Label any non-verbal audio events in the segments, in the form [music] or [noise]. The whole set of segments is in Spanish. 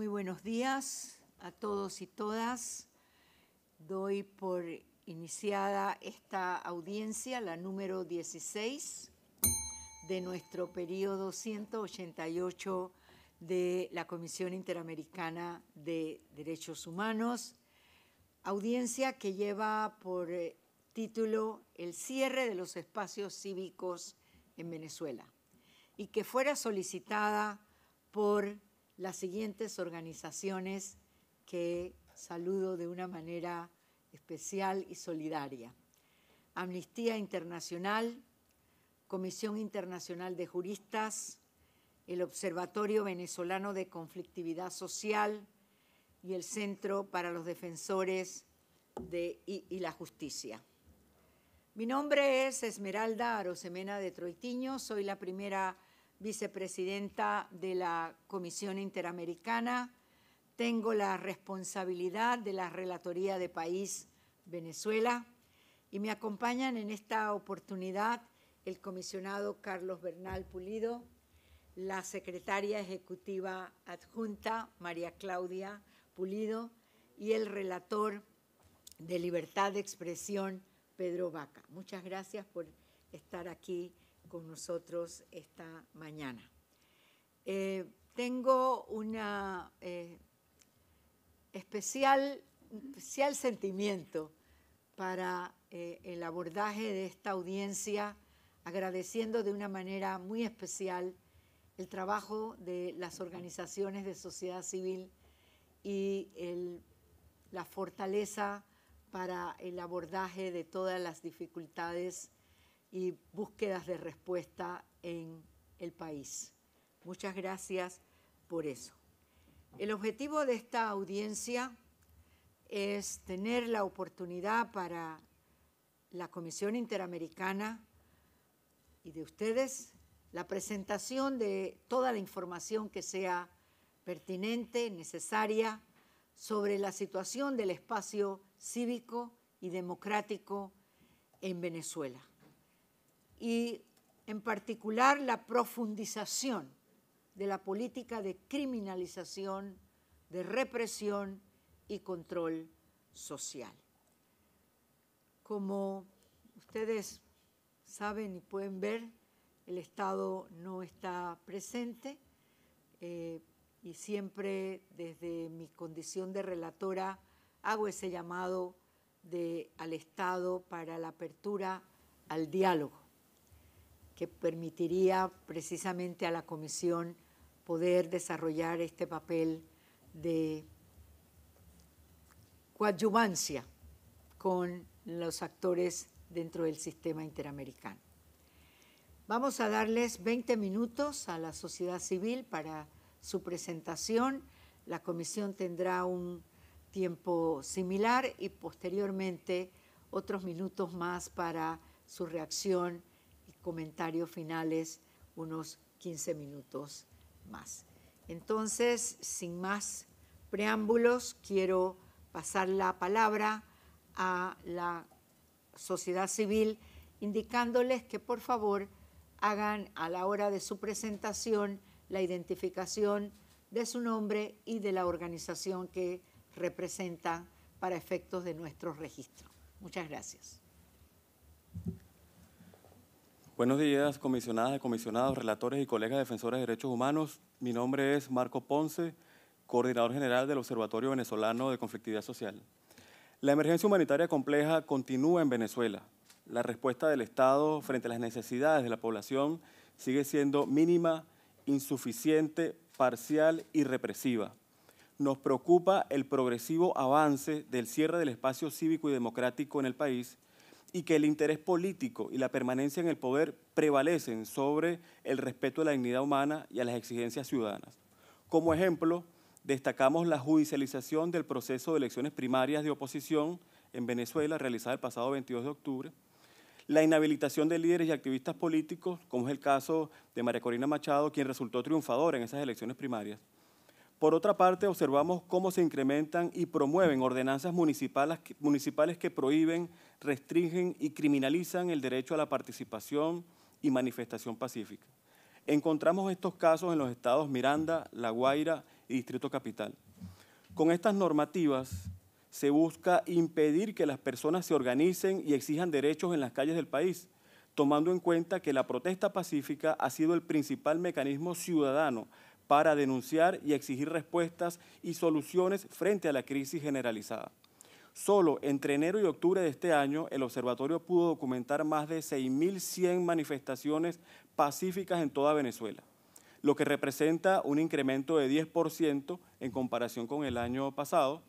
Muy buenos días a todos y todas. Doy por iniciada esta audiencia, la número 16 de nuestro periodo 188 de la Comisión Interamericana de Derechos Humanos, audiencia que lleva por eh, título El cierre de los espacios cívicos en Venezuela y que fuera solicitada por las siguientes organizaciones que saludo de una manera especial y solidaria. Amnistía Internacional, Comisión Internacional de Juristas, el Observatorio Venezolano de Conflictividad Social y el Centro para los Defensores de, y, la Justicia. Mi nombre es Esmeralda Arosemena de Troitiño, soy la primera vicepresidenta de la Comisión Interamericana. Tengo la responsabilidad de la Relatoría de País Venezuela y me acompañan en esta oportunidad el comisionado Carlos Bernal Pulido, la secretaria ejecutiva adjunta María Claudia Pulido y el relator de libertad de expresión Pedro Vaca. Muchas gracias por estar aquí con nosotros esta mañana. Eh, tengo una eh, especial, sentimiento para eh, el abordaje de esta audiencia, agradeciendo de una manera muy especial el trabajo de las organizaciones de sociedad civil y la fortaleza para el abordaje de todas las dificultades y búsquedas de respuesta en el país. Muchas gracias por eso. El objetivo de esta audiencia es tener la oportunidad para la Comisión Interamericana y de ustedes la presentación de toda la información que sea pertinente, necesaria, sobre la situación del espacio cívico y democrático en Venezuela y en particular la profundización de la política de criminalización, de represión y control social. Como ustedes saben y pueden ver, el Estado no está presente eh, y siempre desde mi condición de relatora hago ese llamado al Estado para la apertura al diálogo que permitiría precisamente a la Comisión poder desarrollar este papel de coadyuvancia con los actores dentro del sistema interamericano. Vamos a darles 20 minutos a la sociedad civil para su presentación. La comisión tendrá un tiempo similar y posteriormente otros minutos más para su reacción comentarios finales unos 15 minutos más. Entonces, sin más preámbulos, quiero pasar la palabra a la sociedad civil, indicándoles que por favor hagan a la hora de su presentación la identificación de su nombre y de la organización que representa para efectos de nuestro registro. Muchas gracias. Buenos días, comisionadas y comisionados, relatores y colegas defensores de derechos humanos. Mi nombre es Marco Ponce, coordinador general del Observatorio Venezolano de Conflictividad Social. La emergencia humanitaria compleja continúa en Venezuela. La respuesta del Estado frente a las necesidades de la población sigue siendo mínima, insuficiente, parcial y represiva. Nos preocupa el progresivo avance del cierre del espacio cívico y democrático en el país y que el interés político y la permanencia en el poder prevalecen sobre el respeto a la dignidad humana y a las exigencias ciudadanas. Como ejemplo, destacamos la judicialización del proceso de elecciones primarias de oposición en Venezuela realizada el pasado 22 de octubre, la inhabilitación de líderes y activistas políticos, como es el caso de María Corina Machado, quien resultó triunfadora en esas elecciones primarias, por otra parte, observamos cómo se incrementan y promueven ordenanzas municipales que, prohíben, restringen y criminalizan el derecho a la participación y manifestación pacífica. Encontramos estos casos en los estados Miranda, La Guaira y Distrito Capital. Con estas normativas se busca impedir que las personas se organicen y exijan derechos en las calles del país, tomando en cuenta que la protesta pacífica ha sido el principal mecanismo ciudadano para denunciar y exigir respuestas y soluciones frente a la crisis generalizada. Solo entre enero y octubre de este año, el observatorio pudo documentar más de 6.100 manifestaciones pacíficas en toda Venezuela, lo que representa un incremento de 10% en comparación con el año pasado,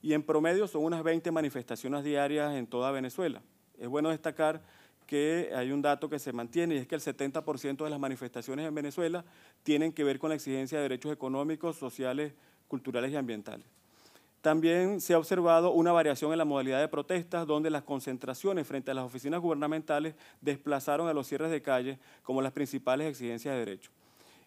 y en promedio son unas 20 manifestaciones diarias en toda Venezuela. Es bueno destacar que hay un dato que se mantiene y es que el 70% de las manifestaciones en Venezuela tienen que ver con la exigencia de derechos económicos, sociales, culturales y ambientales. También se ha observado una variación en la modalidad de protestas, donde las concentraciones frente a las oficinas gubernamentales desplazaron a los cierres de calle como las principales exigencias de derechos.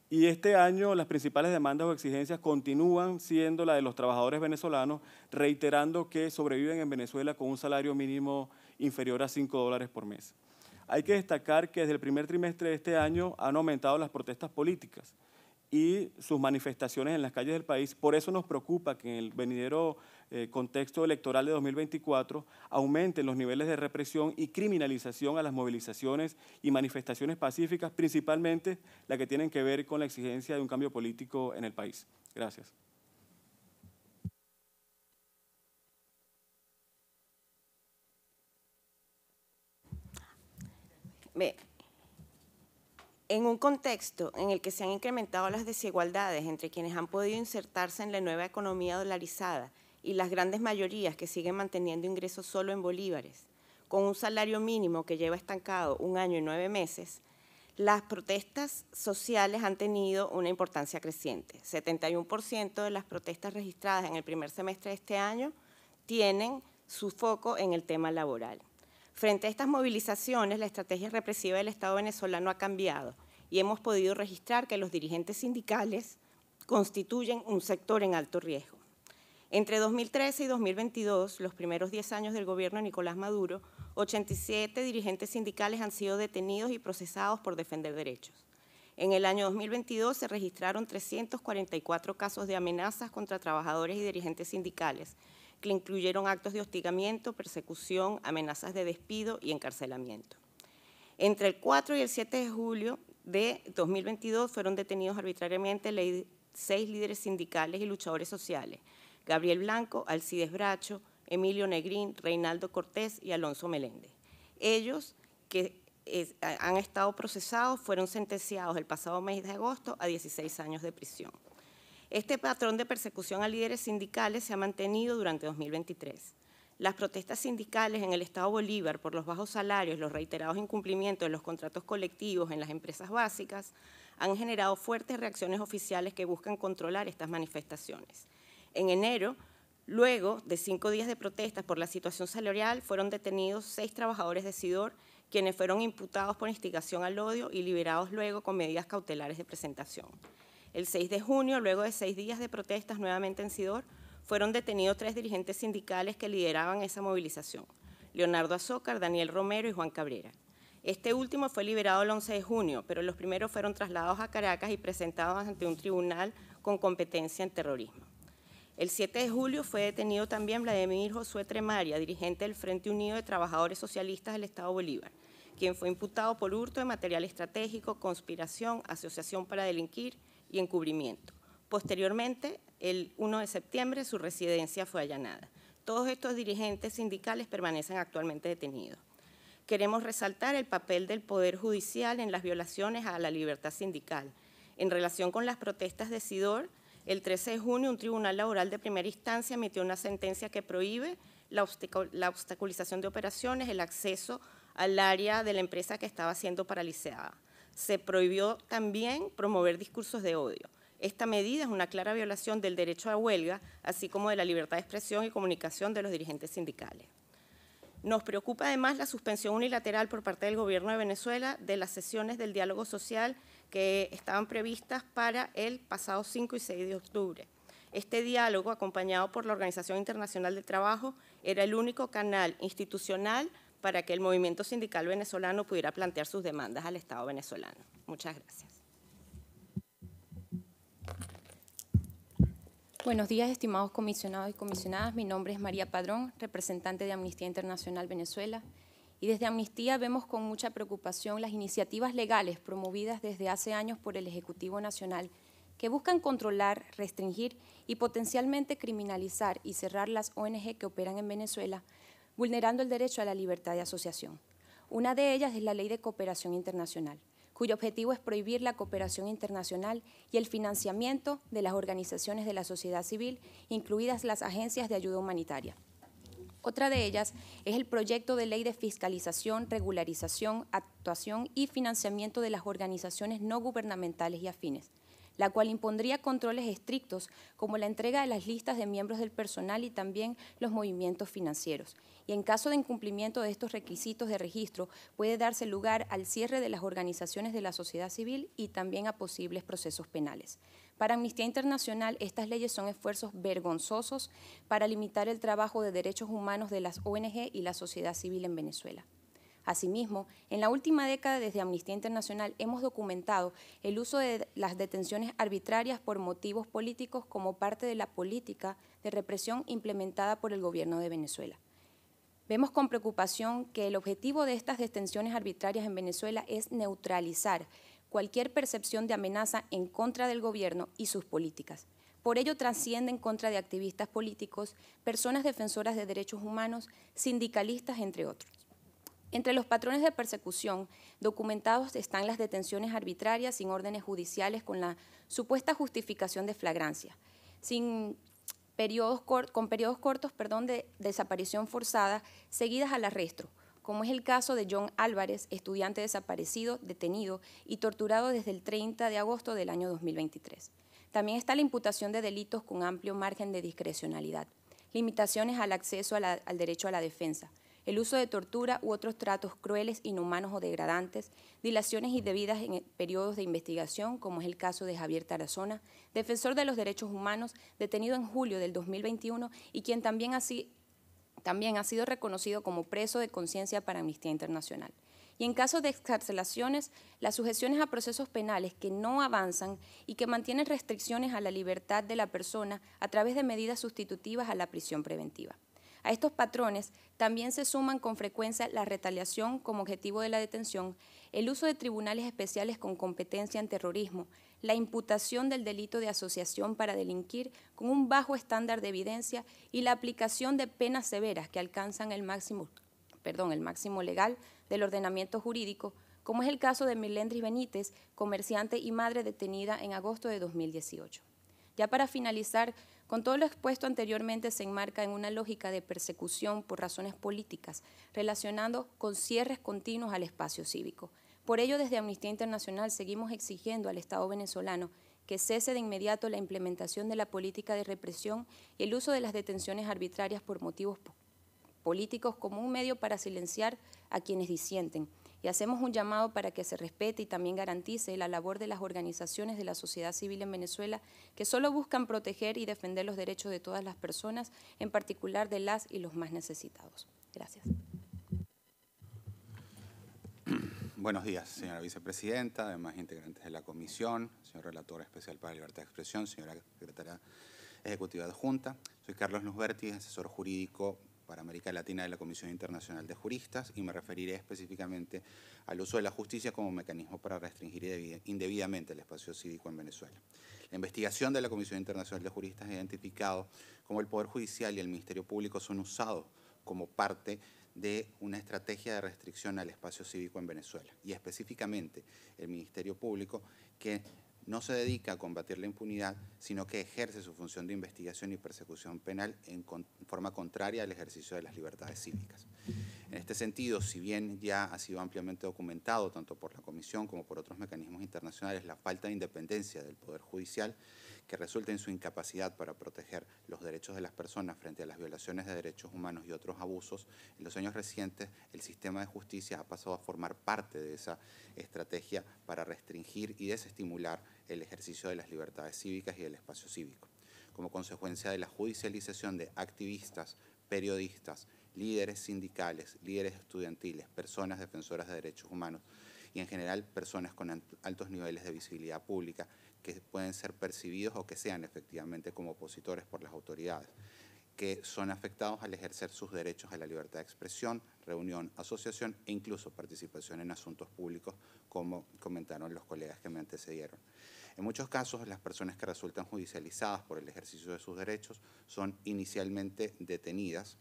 Y este año las principales demandas o exigencias continúan siendo la de los trabajadores venezolanos, reiterando que sobreviven en Venezuela con un salario mínimo inferior a 5 dólares por mes. Hay que destacar que desde el primer trimestre de este año han aumentado las protestas políticas y sus manifestaciones en las calles del país. Por eso nos preocupa que en el venidero eh, contexto electoral de 2024 aumenten los niveles de represión y criminalización a las movilizaciones y manifestaciones pacíficas, principalmente las que tienen que ver con la exigencia de un cambio político en el país. Gracias. en un contexto en el que se han incrementado las desigualdades entre quienes han podido insertarse en la nueva economía dolarizada y las grandes mayorías que siguen manteniendo ingresos solo en bolívares, con un salario mínimo que lleva estancado un año y nueve meses, las protestas sociales han tenido una importancia creciente. 71% de las protestas registradas en el primer semestre de este año tienen su foco en el tema laboral. Frente a estas movilizaciones, la estrategia represiva del Estado venezolano ha cambiado y hemos podido registrar que los dirigentes sindicales constituyen un sector en alto riesgo. Entre 2013 y 2022, los primeros 10 años del gobierno de Nicolás Maduro, 87 dirigentes sindicales han sido detenidos y procesados por defender derechos. En el año 2022 se registraron 344 casos de amenazas contra trabajadores y dirigentes sindicales, que incluyeron actos de hostigamiento, persecución, amenazas de despido y encarcelamiento. Entre el 4 y el 7 de julio de 2022 fueron detenidos arbitrariamente seis líderes sindicales y luchadores sociales, Gabriel Blanco, Alcides Bracho, Emilio Negrín, Reinaldo Cortés y Alonso Meléndez. Ellos, que han estado procesados, fueron sentenciados el pasado mes de agosto a 16 años de prisión. Este patrón de persecución a líderes sindicales se ha mantenido durante 2023. Las protestas sindicales en el Estado Bolívar por los bajos salarios, los reiterados incumplimientos de los contratos colectivos en las empresas básicas han generado fuertes reacciones oficiales que buscan controlar estas manifestaciones. En enero, luego de cinco días de protestas por la situación salarial, fueron detenidos seis trabajadores de SIDOR, quienes fueron imputados por instigación al odio y liberados luego con medidas cautelares de presentación. El 6 de junio, luego de seis días de protestas nuevamente en Sidor, fueron detenidos tres dirigentes sindicales que lideraban esa movilización, Leonardo Azócar, Daniel Romero y Juan Cabrera. Este último fue liberado el 11 de junio, pero los primeros fueron trasladados a Caracas y presentados ante un tribunal con competencia en terrorismo. El 7 de julio fue detenido también Vladimir Josué Tremaria, dirigente del Frente Unido de Trabajadores Socialistas del Estado Bolívar, quien fue imputado por hurto de material estratégico, conspiración, asociación para delinquir, y encubrimiento. Posteriormente, el 1 de septiembre, su residencia fue allanada. Todos estos dirigentes sindicales permanecen actualmente detenidos. Queremos resaltar el papel del Poder Judicial en las violaciones a la libertad sindical. En relación con las protestas de Sidor, el 13 de junio un tribunal laboral de primera instancia emitió una sentencia que prohíbe la, obstaculización de operaciones, el acceso al área de la empresa que estaba siendo paralizada se prohibió también promover discursos de odio. Esta medida es una clara violación del derecho a huelga, así como de la libertad de expresión y comunicación de los dirigentes sindicales. Nos preocupa además la suspensión unilateral por parte del Gobierno de Venezuela de las sesiones del diálogo social que estaban previstas para el pasado 5 y 6 de octubre. Este diálogo, acompañado por la Organización Internacional del Trabajo, era el único canal institucional para que el movimiento sindical venezolano pudiera plantear sus demandas al Estado venezolano. Muchas gracias. Buenos días, estimados comisionados y comisionadas. Mi nombre es María Padrón, representante de Amnistía Internacional Venezuela. Y desde Amnistía vemos con mucha preocupación las iniciativas legales promovidas desde hace años por el Ejecutivo Nacional que buscan controlar, restringir y potencialmente criminalizar y cerrar las ONG que operan en Venezuela vulnerando el derecho a la libertad de asociación. Una de ellas es la Ley de Cooperación Internacional, cuyo objetivo es prohibir la cooperación internacional y el financiamiento de las organizaciones de la sociedad civil, incluidas las agencias de ayuda humanitaria. Otra de ellas es el proyecto de ley de fiscalización, regularización, actuación y financiamiento de las organizaciones no gubernamentales y afines, la cual impondría controles estrictos como la entrega de las listas de miembros del personal y también los movimientos financieros. Y en caso de incumplimiento de estos requisitos de registro, puede darse lugar al cierre de las organizaciones de la sociedad civil y también a posibles procesos penales. Para Amnistía Internacional, estas leyes son esfuerzos vergonzosos para limitar el trabajo de derechos humanos de las ONG y la sociedad civil en Venezuela. Asimismo, en la última década desde Amnistía Internacional hemos documentado el uso de las detenciones arbitrarias por motivos políticos como parte de la política de represión implementada por el gobierno de Venezuela. Vemos con preocupación que el objetivo de estas detenciones arbitrarias en Venezuela es neutralizar cualquier percepción de amenaza en contra del gobierno y sus políticas. Por ello trascienden en contra de activistas políticos, personas defensoras de derechos humanos, sindicalistas, entre otros. Entre los patrones de persecución documentados están las detenciones arbitrarias sin órdenes judiciales con la supuesta justificación de flagrancia, sin con periodos cortos perdón, de desaparición forzada seguidas al arresto, como es el caso de John Álvarez, estudiante desaparecido, detenido y torturado desde el 30 de agosto del año 2023. También está la imputación de delitos con amplio margen de discrecionalidad, limitaciones al acceso al derecho a la defensa, el uso de tortura u otros tratos crueles, inhumanos o degradantes, dilaciones indebidas en periodos de investigación, como es el caso de Javier Tarazona, defensor de los derechos humanos, detenido en julio del 2021 y quien también, también ha sido reconocido como preso de conciencia para Amnistía Internacional y en caso de excarcelaciones, las sujeciones a procesos penales que no avanzan y que mantienen restricciones a la libertad de la persona a través de medidas sustitutivas a la prisión preventiva. A estos patrones también se suman con frecuencia la retaliación como objetivo de la detención, el uso de tribunales especiales con competencia en terrorismo, la imputación del delito de asociación para delinquir con un bajo estándar de evidencia y la aplicación de penas severas que alcanzan el máximo, perdón, el máximo legal del ordenamiento jurídico, como es el caso de Milendris Benítez, comerciante y madre detenida en agosto de 2018. Ya para finalizar, con todo lo expuesto anteriormente se enmarca en una lógica de persecución por razones políticas, relacionando con cierres continuos al espacio cívico. Por ello, desde Amnistía Internacional seguimos exigiendo al Estado venezolano que cese de inmediato la implementación de la política de represión y el uso de las detenciones arbitrarias por motivos políticos como un medio para silenciar a quienes disienten y hacemos un llamado para que se respete y también garantice la labor de las organizaciones de la sociedad civil en Venezuela que solo buscan proteger y defender los derechos de todas las personas, en particular de las y los más necesitados. Gracias. Buenos días, señora vicepresidenta, además integrantes de la comisión, señor relator especial para libertad de expresión, señora secretaria ejecutiva adjunta. Soy Carlos Luzberti, asesor jurídico para América Latina de la Comisión Internacional de Juristas y me referiré específicamente al uso de la justicia como mecanismo para restringir indebidamente el espacio cívico en Venezuela. La investigación de la Comisión Internacional de Juristas ha identificado cómo el Poder Judicial y el Ministerio Público son usados como parte de una estrategia de restricción al espacio cívico en Venezuela y específicamente el Ministerio Público que no se dedica a combatir la impunidad, sino que ejerce su función de investigación y persecución penal en, forma contraria al ejercicio de las libertades cívicas. En este sentido, si bien ya ha sido ampliamente documentado, tanto por la Comisión como por otros mecanismos internacionales, la falta de independencia del Poder Judicial, que resulta en su incapacidad para proteger los derechos de las personas frente a las violaciones de derechos humanos y otros abusos, en los años recientes el sistema de justicia ha pasado a formar parte de esa estrategia para restringir y desestimular el ejercicio de las libertades cívicas y del espacio cívico. Como consecuencia de la judicialización de activistas, periodistas, líderes sindicales, líderes estudiantiles, personas defensoras de derechos humanos y en general personas con altos niveles de visibilidad pública que pueden ser percibidos o que sean efectivamente como opositores por las autoridades que son afectados al ejercer sus derechos a la libertad de expresión, reunión, asociación e incluso participación en asuntos públicos, como comentaron los colegas que me antecedieron. En muchos casos, las personas que resultan judicializadas por el ejercicio de sus derechos son inicialmente detenidas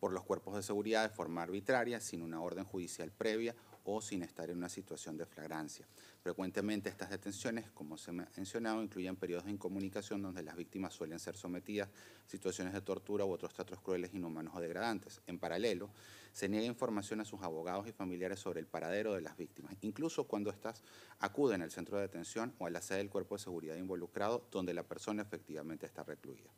por los cuerpos de seguridad de forma arbitraria, sin una orden judicial previa o sin estar en una situación de flagrancia. Frecuentemente estas detenciones, como se ha mencionado, incluyen periodos de incomunicación donde las víctimas suelen ser sometidas a situaciones de tortura u otros tratos crueles, inhumanos o degradantes. En paralelo, se niega información a sus abogados y familiares sobre el paradero de las víctimas, incluso cuando estas acuden al centro de detención o a la sede del cuerpo de seguridad involucrado donde la persona efectivamente está recluida.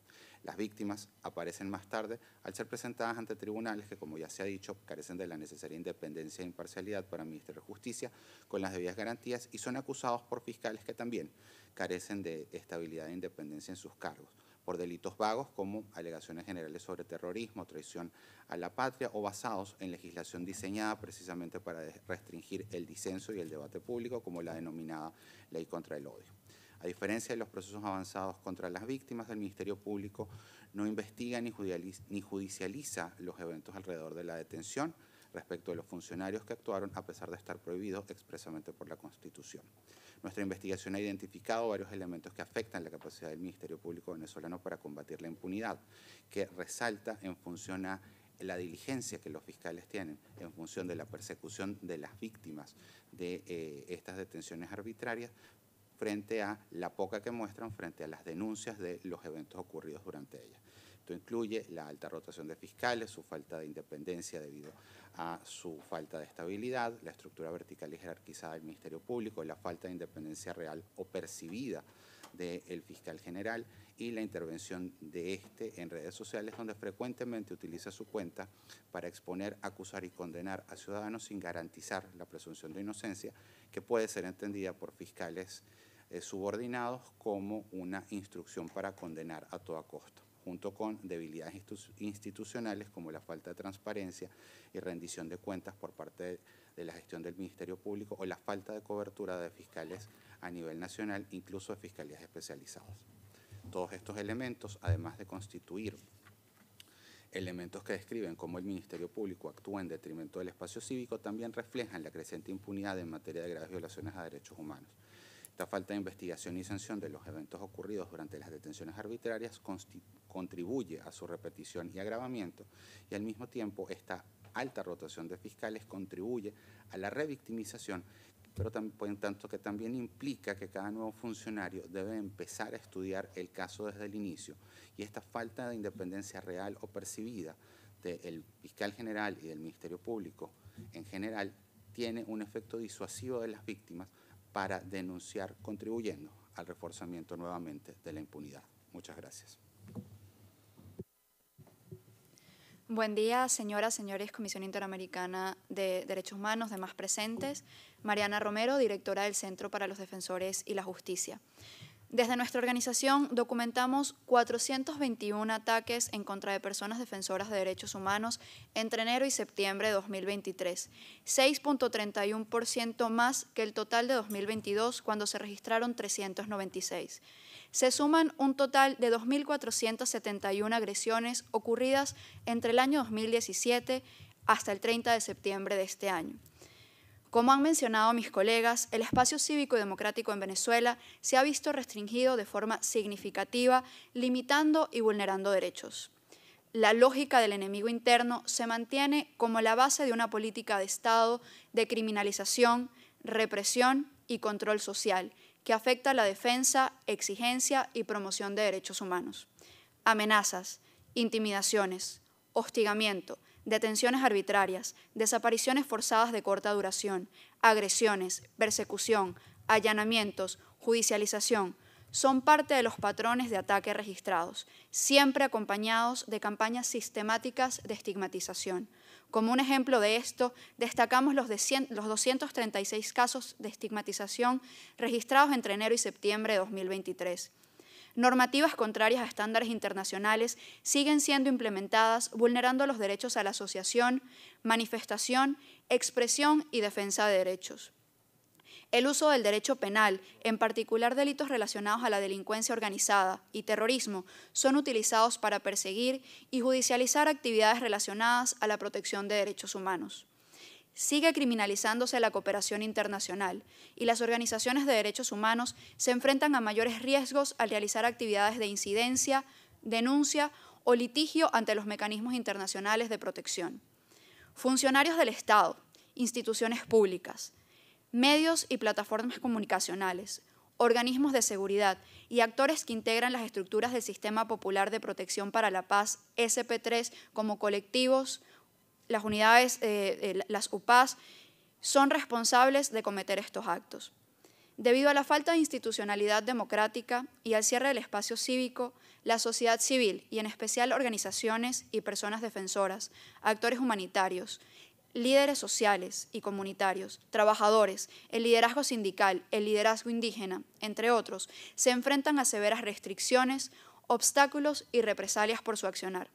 Las víctimas aparecen más tarde al ser presentadas ante tribunales que, como ya se ha dicho, carecen de la necesaria independencia e imparcialidad para administrar justicia con las debidas garantías y son acusados por fiscales que también carecen de estabilidad e independencia en sus cargos por delitos vagos como alegaciones generales sobre terrorismo, traición a la patria o basados en legislación diseñada precisamente para restringir el disenso y el debate público como la denominada ley contra el odio. A diferencia de los procesos avanzados contra las víctimas, el Ministerio Público no investiga ni judicializa los eventos alrededor de la detención respecto de los funcionarios que actuaron a pesar de estar prohibidos expresamente por la Constitución. Nuestra investigación ha identificado varios elementos que afectan la capacidad del Ministerio Público venezolano para combatir la impunidad, que resalta en función a la diligencia que los fiscales tienen en función de la persecución de las víctimas de eh, estas detenciones arbitrarias, frente a la poca que muestran frente a las denuncias de los eventos ocurridos durante ella. Esto incluye la alta rotación de fiscales, su falta de independencia debido a su falta de estabilidad, la estructura vertical y jerarquizada del Ministerio Público, la falta de independencia real o percibida del fiscal general y la intervención de este en redes sociales donde frecuentemente utiliza su cuenta para exponer, acusar y condenar a ciudadanos sin garantizar la presunción de inocencia que puede ser entendida por fiscales eh, subordinados como una instrucción para condenar a toda costa junto con debilidades institucionales como la falta de transparencia y rendición de cuentas por parte de, la gestión del Ministerio Público o la falta de cobertura de fiscales a nivel nacional, incluso de fiscalías especializadas. Todos estos elementos, además de constituir elementos que describen cómo el Ministerio Público actúa en detrimento del espacio cívico, también reflejan la creciente impunidad en materia de graves violaciones a derechos humanos esta falta de investigación y sanción de los eventos ocurridos durante las detenciones arbitrarias contribuye a su repetición y agravamiento y al mismo tiempo esta alta rotación de fiscales contribuye a la revictimización, pero en tanto que también implica que cada nuevo funcionario debe empezar a estudiar el caso desde el inicio y esta falta de independencia real o percibida del fiscal general y del Ministerio Público en general tiene un efecto disuasivo de las víctimas para denunciar, contribuyendo al reforzamiento nuevamente de la impunidad. Muchas gracias. Buen día, señoras, señores, Comisión Interamericana de Derechos Humanos, demás presentes. Mariana Romero, directora del Centro para los Defensores y la Justicia. Desde nuestra organización documentamos 421 ataques en contra de personas defensoras de derechos humanos entre enero y septiembre de 2023, 6.31% más que el total de 2022 cuando se registraron 396 se suman un total de 2.471 agresiones ocurridas entre el año 2017 hasta el 30 de septiembre de este año. Como han mencionado mis colegas, el espacio cívico y democrático en Venezuela se ha visto restringido de forma significativa, limitando y vulnerando derechos. La lógica del enemigo interno se mantiene como la base de una política de Estado de criminalización, represión y control social, que afecta la defensa, exigencia y promoción de derechos humanos. Amenazas, intimidaciones, hostigamiento, detenciones arbitrarias, desapariciones forzadas de corta duración, agresiones, persecución, allanamientos, judicialización, son parte de los patrones de ataque registrados, siempre acompañados de campañas sistemáticas de estigmatización. Como un ejemplo de esto, destacamos los, los 236 casos de estigmatización registrados entre enero y septiembre de 2023 normativas contrarias a estándares internacionales siguen siendo implementadas vulnerando los derechos a la asociación, manifestación, expresión y defensa de derechos. El uso del derecho penal, en particular delitos relacionados a la delincuencia organizada y terrorismo, son utilizados para perseguir y judicializar actividades relacionadas a la protección de derechos humanos. Sigue criminalizándose la cooperación internacional y las organizaciones de derechos humanos se enfrentan a mayores riesgos al realizar actividades de incidencia, denuncia o litigio ante los mecanismos internacionales de protección. Funcionarios del Estado, instituciones públicas, medios y plataformas comunicacionales, organismos de seguridad y actores que integran las estructuras del Sistema Popular de Protección para la Paz, SP3, como colectivos, las unidades, eh, eh, las UPAs, son responsables de cometer estos actos. Debido a la falta de institucionalidad democrática y al cierre del espacio cívico, la sociedad civil y en especial organizaciones y personas defensoras, actores humanitarios, líderes sociales y comunitarios, trabajadores, el liderazgo sindical, el liderazgo indígena, entre otros, se enfrentan a severas restricciones, obstáculos y represalias por su accionar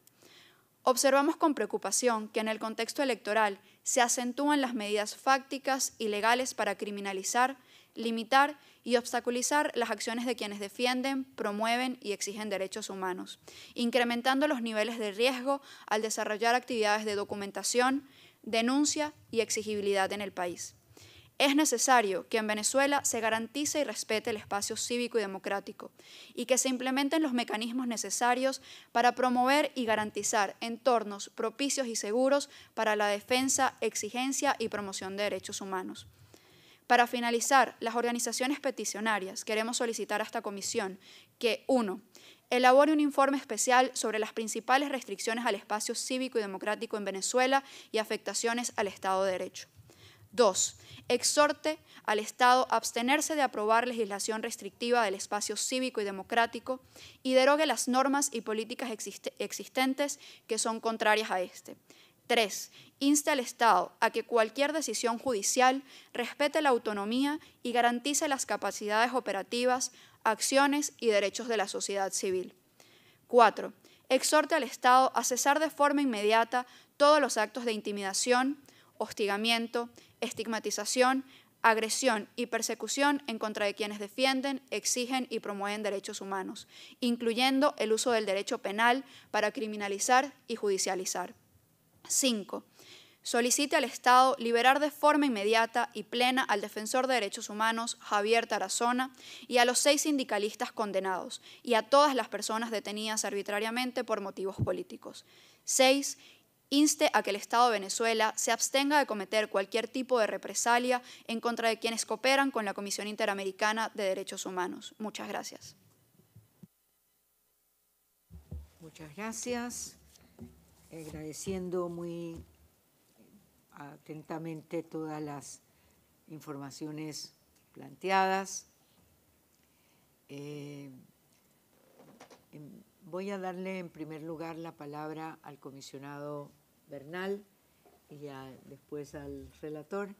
observamos con preocupación que en el contexto electoral se acentúan las medidas fácticas y legales para criminalizar, limitar y obstaculizar las acciones de quienes defienden, promueven y exigen derechos humanos, incrementando los niveles de riesgo al desarrollar actividades de documentación, denuncia y exigibilidad en el país. Es necesario que en Venezuela se garantice y respete el espacio cívico y democrático y que se implementen los mecanismos necesarios para promover y garantizar entornos propicios y seguros para la defensa, exigencia y promoción de derechos humanos. Para finalizar, las organizaciones peticionarias queremos solicitar a esta comisión que 1 elabore un informe especial sobre las principales restricciones al espacio cívico y democrático en Venezuela y afectaciones al Estado de Derecho. 2. exhorte al Estado a abstenerse de aprobar legislación restrictiva del espacio cívico y democrático y derogue las normas y políticas existentes que son contrarias a este. 3. Insta al Estado a que cualquier decisión judicial respete la autonomía y garantice las capacidades operativas, acciones y derechos de la sociedad civil. 4. Exhorte al Estado a cesar de forma inmediata todos los actos de intimidación, hostigamiento, estigmatización, agresión y persecución en contra de quienes defienden, exigen y promueven derechos humanos, incluyendo el uso del derecho penal para criminalizar y judicializar. 5. Solicite al Estado liberar de forma inmediata y plena al defensor de derechos humanos Javier Tarazona y a los seis sindicalistas condenados y a todas las personas detenidas arbitrariamente por motivos políticos. 6 inste a que el Estado de Venezuela se abstenga de cometer cualquier tipo de represalia en contra de quienes cooperan con la Comisión Interamericana de Derechos Humanos. Muchas gracias. Muchas gracias. Agradeciendo muy atentamente todas las informaciones planteadas. Eh, em, Voy a darle en primer lugar la palabra al comisionado Bernal y después al relator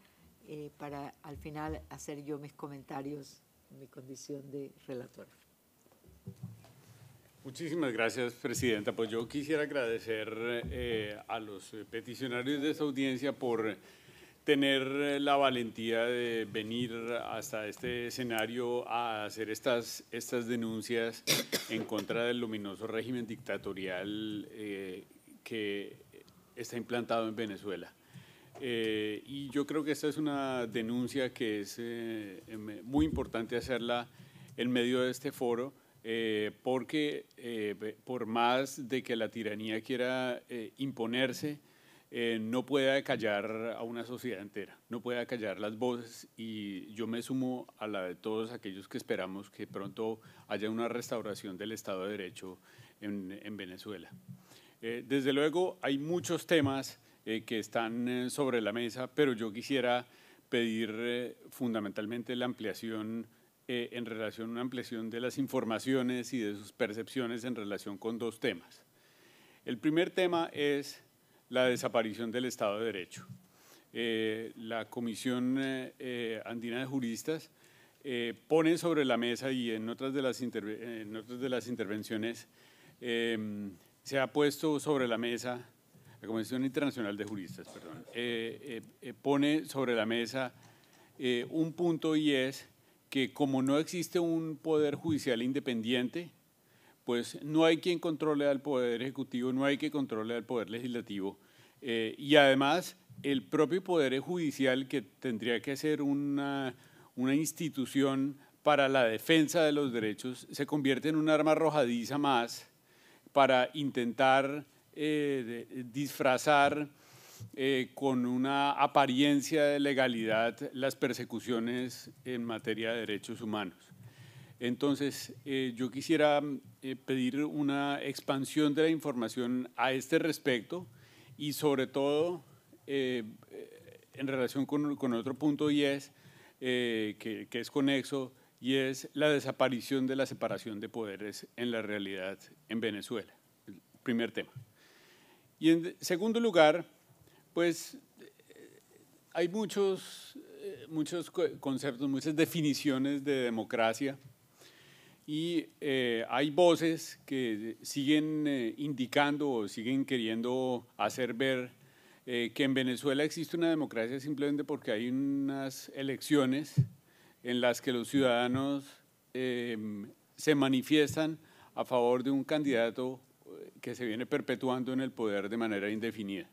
eh, para al final hacer yo mis comentarios en mi condición de relator. Muchísimas gracias, Presidenta. Pues yo quisiera agradecer eh, a los peticionarios de esta audiencia por tener eh, la valentía de venir hasta este escenario a hacer estas, estas denuncias [coughs] en contra del luminoso régimen dictatorial eh, que está implantado en Venezuela. Eh, y yo creo que esta es una denuncia que es em, muy importante hacerla en medio de este foro, porque por más de que la tiranía quiera imponerse, eh, no puede callar a una sociedad entera, no puede callar las voces y yo me sumo a la de todos aquellos que esperamos que pronto haya una restauración del Estado de Derecho en, Venezuela. Eh, desde luego hay muchos temas eh, que están sobre la mesa, pero yo quisiera pedir fundamentalmente la ampliación en relación, a una ampliación de las informaciones y de sus percepciones en relación con dos temas. El primer tema es la desaparición del Estado de Derecho. Eh, la Comisión eh, eh, Andina de Juristas pone sobre la mesa y en otras de las, en otras de las intervenciones em, se ha puesto sobre la mesa, la Comisión Internacional de Juristas, perdón, pone sobre la mesa un punto y es que como no existe un poder judicial independiente, pues no hay quien controle al Poder Ejecutivo, no hay quien controle al Poder Legislativo. Eh, y además, el propio Poder Judicial, que tendría que ser una, institución para la defensa de los derechos, se convierte en un arma arrojadiza más para intentar eh, disfrazar eh, con una apariencia de legalidad las persecuciones en materia de derechos humanos. Entonces, eh, yo quisiera mm, eh, pedir una expansión de la información a este respecto y sobre todo eh, en relación con, otro punto y es, que, es conexo, y es la desaparición de la separación de poderes en la realidad en Venezuela. El primer tema. Y en segundo lugar, pues hay muchos, muchos conceptos, muchas definiciones de democracia y eh, hay voces que siguen eh, indicando o siguen queriendo hacer ver eh, que en Venezuela existe una democracia simplemente porque hay unas elecciones en las que los ciudadanos se manifiestan a favor de un candidato que se viene perpetuando en el poder de manera indefinida.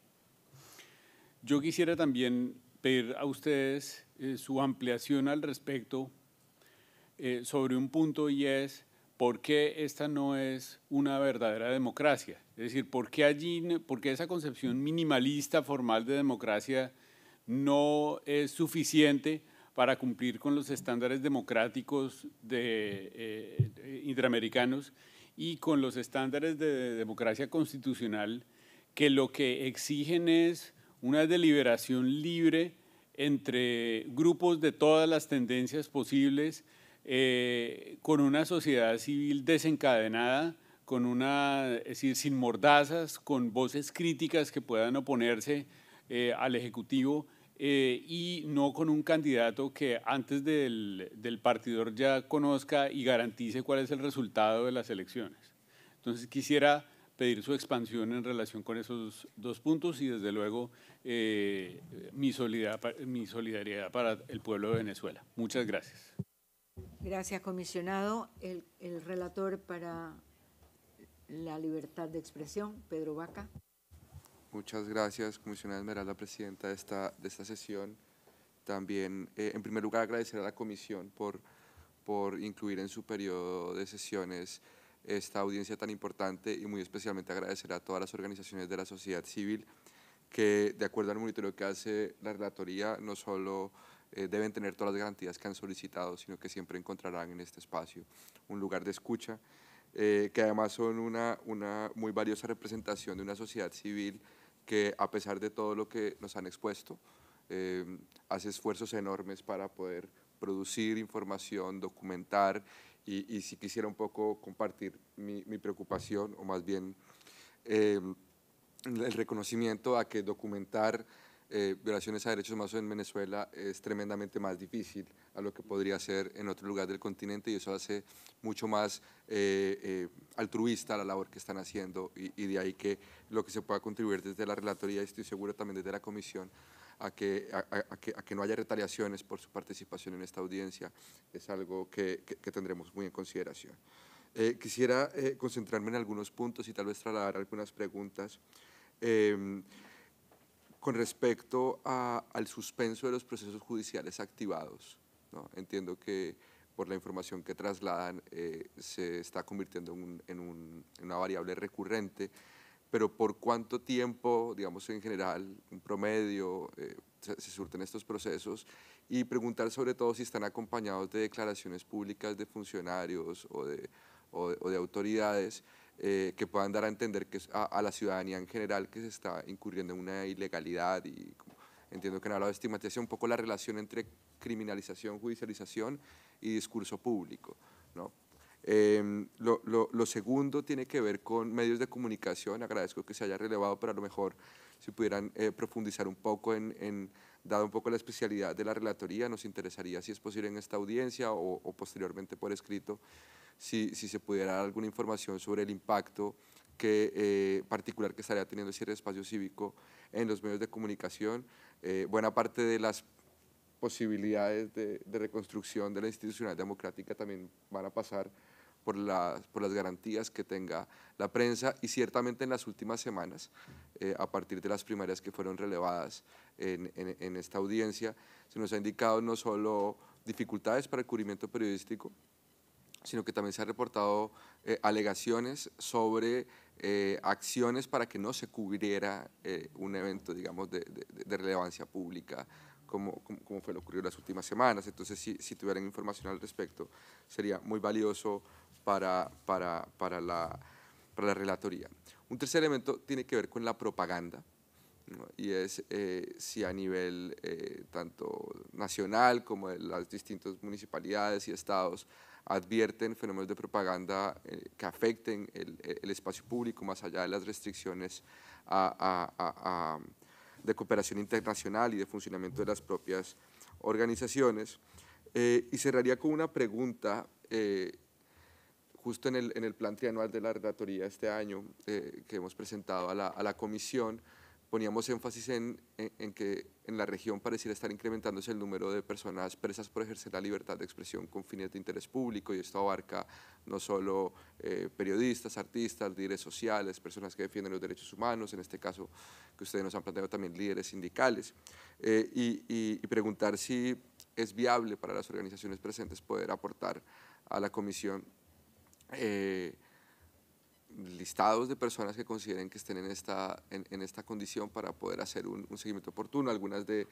Yo quisiera también pedir a ustedes su ampliación al respecto eh, sobre un punto y es por qué esta no es una verdadera democracia. Es decir, por qué, allí, por esa concepción minimalista formal de democracia no es suficiente para cumplir con los estándares democráticos de, eh, interamericanos y con los estándares de democracia constitucional que lo que exigen es una deliberación libre entre grupos de todas las tendencias posibles eh, con una sociedad civil desencadenada, con una, es decir, sin mordazas, con voces críticas que puedan oponerse eh, al Ejecutivo eh, y no con un candidato que antes del, del partidor ya conozca y garantice cuál es el resultado de las elecciones. Entonces quisiera pedir su expansión en relación con esos dos puntos y desde luego mi, mi solidaridad para el pueblo de Venezuela. Muchas gracias. Gracias, comisionado. El, el relator para la libertad de expresión, Pedro Vaca. Muchas gracias, comisionada Esmeralda, presidenta de esta, de esta sesión. También, eh, en primer lugar, agradecer a la comisión por, por incluir en su periodo de sesiones esta audiencia tan importante y muy especialmente agradecer a todas las organizaciones de la sociedad civil que, de acuerdo al monitoreo que hace la relatoría, no solo eh, deben tener todas las garantías que han solicitado, sino que siempre encontrarán en este espacio un lugar de escucha, eh, que además son una, muy valiosa representación de una sociedad civil que a pesar de todo lo que nos han expuesto, eh, hace esfuerzos enormes para poder producir información, documentar y, si quisiera un poco compartir mi, preocupación o más bien el reconocimiento a que documentar eh, violaciones a derechos humanos en Venezuela es tremendamente más difícil a lo que podría ser en otro lugar del continente y eso hace mucho más eh, eh, altruista la labor que están haciendo y, de ahí que lo que se pueda contribuir desde la relatoría y estoy seguro también desde la comisión a que, a, a que, no haya retaliaciones por su participación en esta audiencia es algo que, que tendremos muy en consideración. quisiera concentrarme en algunos puntos y tal vez trasladar algunas preguntas. Em, con respecto al suspenso de los procesos judiciales activados. Entiendo que por la información que trasladan eh, se está convirtiendo en, una variable recurrente, pero ¿por cuánto tiempo, digamos en general, un promedio, eh, se, surten estos procesos? Y preguntar sobre todo si están acompañados de declaraciones públicas de funcionarios o de autoridades, eh, que puedan dar a entender que a, la ciudadanía en general que se está incurriendo en una ilegalidad y entiendo que han hablado de estigmatización, un poco la relación entre criminalización, judicialización y discurso público. ¿no? Em, lo, segundo tiene que ver con medios de comunicación, agradezco que se haya relevado, pero a lo mejor si pudieran eh, profundizar un poco en dado un poco la especialidad de la relatoría, nos interesaría si es posible en esta audiencia o, posteriormente por escrito, si, se pudiera dar alguna información sobre el impacto que, eh, particular que estaría teniendo el cierre de espacio cívico en los medios de comunicación. Eh, buena parte de las posibilidades de, reconstrucción de la institucional democrática también van a pasar por, por las garantías que tenga la prensa y ciertamente en las últimas semanas, eh, a partir de las primarias que fueron relevadas en, esta audiencia, se nos ha indicado no solo dificultades para el cubrimiento periodístico, sino que también se han reportado eh, alegaciones sobre eh, acciones para que no se cubriera un evento, digamos, de, relevancia pública, como, como, como, fue lo ocurrido las últimas semanas. Entonces, si, si tuvieran información al respecto, sería muy valioso para, para, para, la, para la relatoría. Un tercer elemento tiene que ver con la propaganda. y es eh, si a nivel eh, tanto nacional como de las distintas municipalidades y estados advierten fenómenos de propaganda eh, que afecten el, el, espacio público más allá de las restricciones a, a, a, de cooperación internacional y de funcionamiento de las propias organizaciones. y cerraría con una pregunta justo en el, plan trianual de la Redatoría este año eh, que hemos presentado a la, comisión, poníamos énfasis en, en, que en la región pareciera estar incrementándose el número de personas presas por ejercer la libertad de expresión con fines de interés público y esto abarca no solo eh, periodistas, artistas, líderes sociales, personas que defienden los derechos humanos, en este caso que ustedes nos han planteado también líderes sindicales, eh, y preguntar si es viable para las organizaciones presentes poder aportar a la comisión eh, listados de personas que consideren que estén en esta, en, esta condición para poder hacer un, seguimiento oportuno. Algunas de,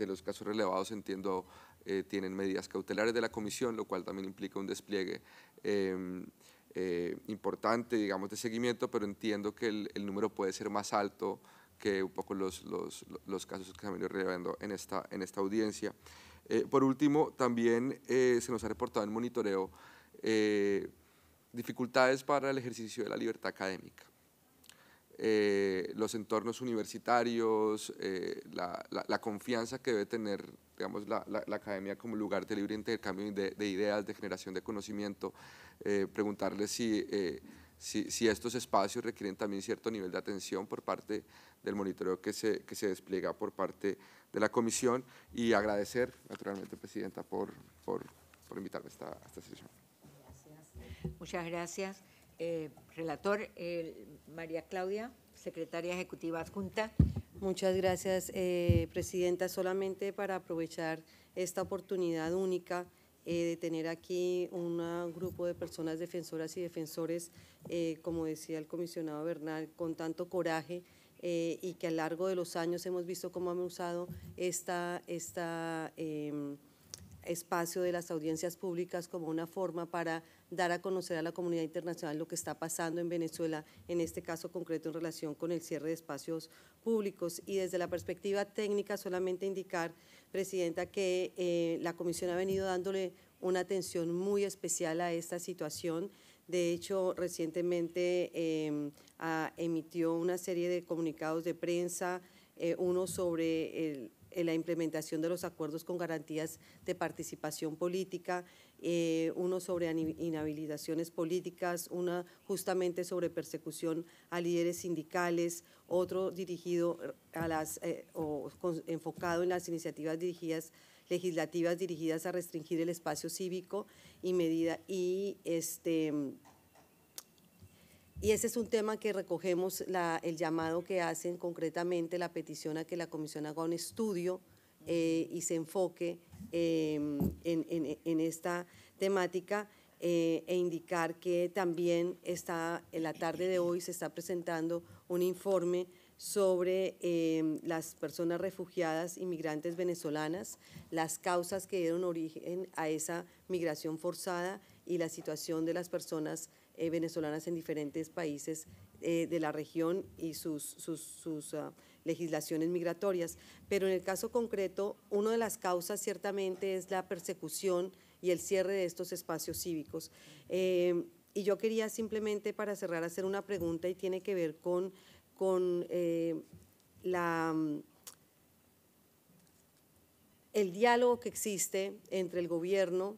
los casos relevados, entiendo, eh, tienen medidas cautelares de la comisión, lo cual también implica un despliegue em, eh, importante, digamos, de seguimiento, pero entiendo que el, número puede ser más alto que un poco los, los, casos que se han venido relevando en esta, en esta audiencia. por último, también se nos ha reportado en monitoreo dificultades para el ejercicio de la libertad académica. Eh, los entornos universitarios, eh, la, confianza que debe tener digamos, la, academia como lugar de libre intercambio de, ideas, de generación de conocimiento, preguntarle eh, preguntarles si, si, estos espacios requieren también cierto nivel de atención por parte del monitoreo que se, que se despliega por parte de la comisión y agradecer naturalmente, Presidenta, por, por, invitarme a esta sesión. Muchas gracias. Eh, relator, eh, María Claudia, secretaria ejecutiva adjunta. Muchas gracias, eh, presidenta. Solamente para aprovechar esta oportunidad única de tener aquí un grupo de personas defensoras y defensores, como decía el comisionado Bernal, con tanto coraje y que a lo largo de los años hemos visto cómo han usado esta... esta em, espacio de las audiencias públicas como una forma para dar a conocer a la comunidad internacional lo que está pasando en Venezuela, en este caso concreto en relación con el cierre de espacios públicos. Y desde la perspectiva técnica, solamente indicar, Presidenta, que eh, la Comisión ha venido dándole una atención muy especial a esta situación. De hecho, recientemente em, emitió una serie de comunicados de prensa, eh, uno sobre el en eh, la implementación de los acuerdos con garantías de participación política, eh, uno sobre inhabilitaciones políticas, una justamente sobre persecución a líderes sindicales, otro dirigido a las eh, o enfocado en las iniciativas dirigidas legislativas dirigidas a restringir el espacio cívico y medida y este y ese es un tema que recogemos el llamado que hacen concretamente la petición a que la comisión haga un estudio eh, y se enfoque em, en, esta temática eh, e indicar que también está en la tarde de hoy se está presentando un informe sobre em, las personas refugiadas inmigrantes venezolanas, las causas que dieron origen a esa migración forzada y la situación de las personas eh, venezolanas en diferentes países eh, de la región y sus, ah, legislaciones migratorias. Pero en el caso concreto, una de las causas ciertamente es la persecución y el cierre de estos espacios cívicos. Em, y yo quería simplemente para cerrar hacer una pregunta y tiene que ver con, con eh, la mm, el diálogo que existe entre el gobierno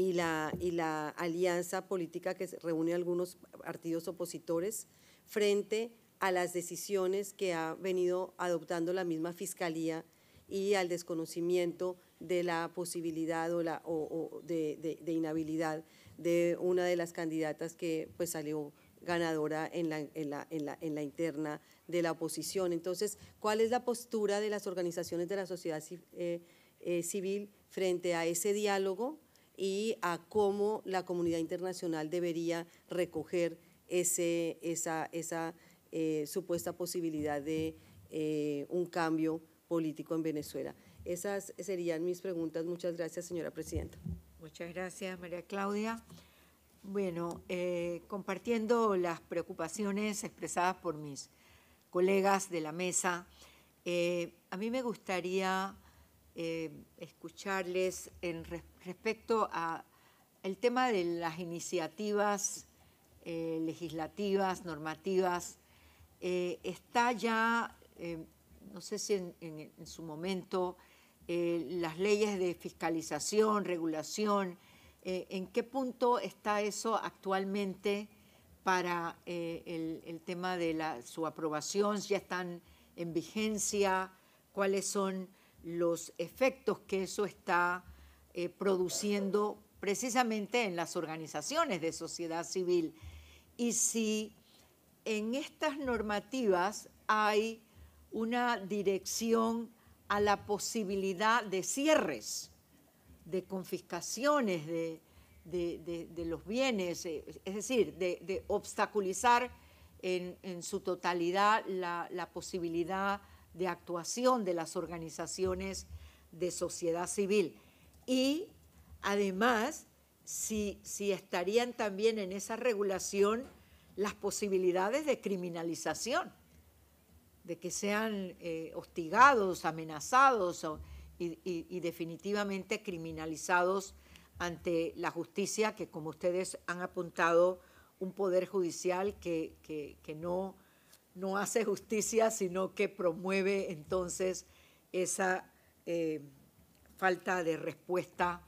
y la, y la alianza política que reúne algunos partidos opositores frente a las decisiones que ha venido adoptando la misma Fiscalía y al desconocimiento de la posibilidad o, la, de, inhabilidad de una de las candidatas que pues salió ganadora en la, en, la, interna de la oposición. Entonces, ¿cuál es la postura de las organizaciones de la sociedad eh, eh, civil frente a ese diálogo? y a cómo la comunidad internacional debería recoger ese, esa, esa eh, supuesta posibilidad de eh, un cambio político en Venezuela. Esas serían mis preguntas. Muchas gracias, señora presidenta. Muchas gracias, María Claudia. Bueno, eh, compartiendo las preocupaciones expresadas por mis colegas de la mesa, a mí me gustaría eh, escucharles en respecto a el tema de las iniciativas eh, legislativas, normativas. Eh, está ya, no sé si en, su momento, las leyes de fiscalización, regulación, ¿en qué punto está eso actualmente? para el, tema de su aprobación, ya están en vigencia, cuáles son los efectos que eso está eh, produciendo precisamente en las organizaciones de sociedad civil. Y si en estas normativas hay una dirección a la posibilidad de cierres, de confiscaciones de, los bienes, eh, es decir, de, obstaculizar en, su totalidad la, la posibilidad de actuación de las organizaciones de sociedad civil. Y además, si, si estarían también en esa regulación las posibilidades de criminalización, de que sean eh, hostigados, amenazados y, definitivamente criminalizados ante la justicia, que como ustedes han apuntado, un poder judicial que, que no no hace justicia, sino que promueve entonces esa eh, falta de respuesta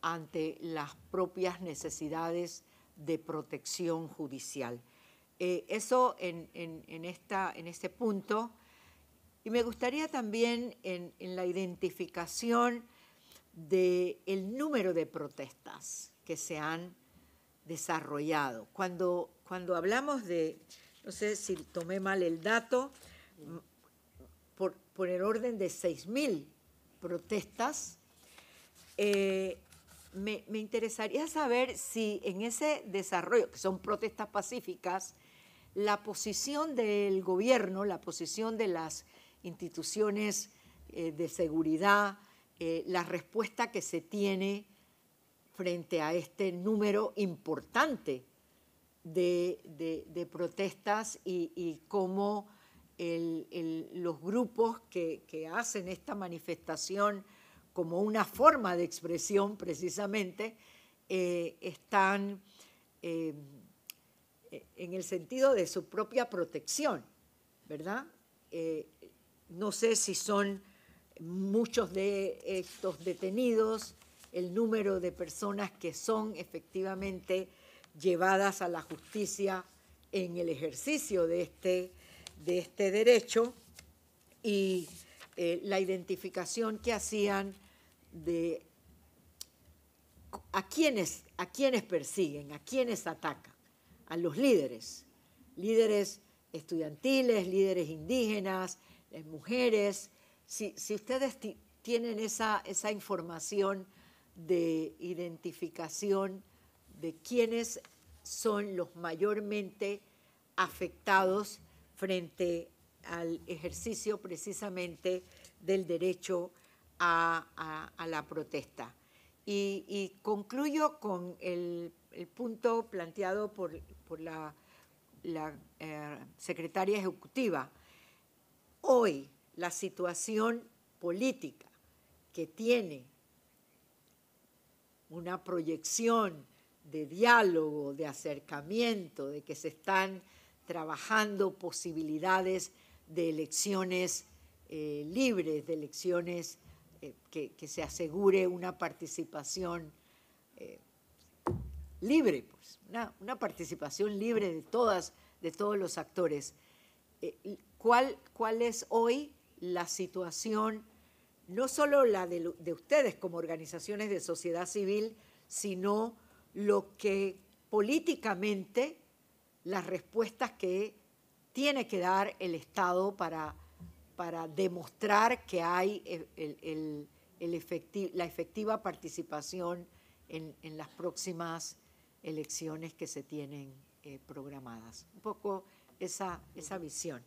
ante las propias necesidades de protección judicial. Eh, eso en, esta, en, este punto. Y me gustaría también en, la identificación del número de protestas que se han desarrollado. Cuando, cuando hablamos de no sé si tomé mal el dato, por, el orden de 6.000 protestas. Eh, me, interesaría saber si en ese desarrollo, que son protestas pacíficas, la posición del gobierno, la posición de las instituciones eh, de seguridad, eh, la respuesta que se tiene frente a este número importante de, protestas y, cómo los grupos que, hacen esta manifestación como una forma de expresión precisamente eh, están eh, en el sentido de su propia protección, ¿verdad? Eh, no sé si son muchos de estos detenidos, el número de personas que son efectivamente llevadas a la justicia en el ejercicio de este, de este derecho y eh, la identificación que hacían de a quienes, a persiguen, a quienes atacan, a los líderes, líderes estudiantiles, líderes indígenas, eh, mujeres. Si, ustedes tienen esa información de identificación de quiénes son los mayormente afectados frente al ejercicio precisamente del derecho a, la protesta. Y, concluyo con el, punto planteado por, la, eh, secretaria ejecutiva. Hoy la situación política que tiene una proyección de diálogo, de acercamiento, de que se están trabajando posibilidades de elecciones eh, libres, de elecciones eh, que, se asegure una participación eh, libre, pues, una, participación libre de, todas, de todos los actores. ¿cuál, ¿Cuál es hoy la situación, no solo la de ustedes como organizaciones de sociedad civil, sino lo que políticamente las respuestas que tiene que dar el Estado para, demostrar que hay la efectiva participación en, las próximas elecciones que se tienen eh, programadas. Un poco esa, visión.